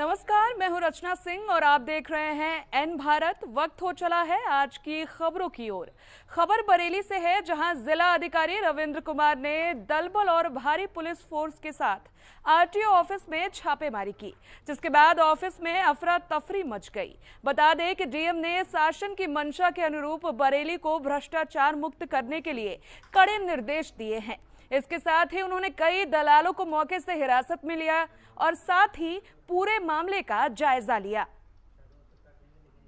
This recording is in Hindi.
नमस्कार मैं हूं रचना सिंह और आप देख रहे हैं एन भारत वक्त हो चला है आज की खबरों की ओर खबर बरेली से है जहां जिला अधिकारी रविंद्र कुमार ने दलबल और भारी पुलिस फोर्स के साथ आरटीओ ऑफिस में छापेमारी की जिसके बाद ऑफिस में अफरा तफरी मच गई बता दें कि डीएम ने शासन की मंशा के अनुरूप बरेली को भ्रष्टाचार मुक्त करने के लिए कड़े निर्देश दिए हैं इसके साथ ही उन्होंने कई दलालों को मौके से हिरासत में लिया और साथ ही पूरे मामले का जायजा लिया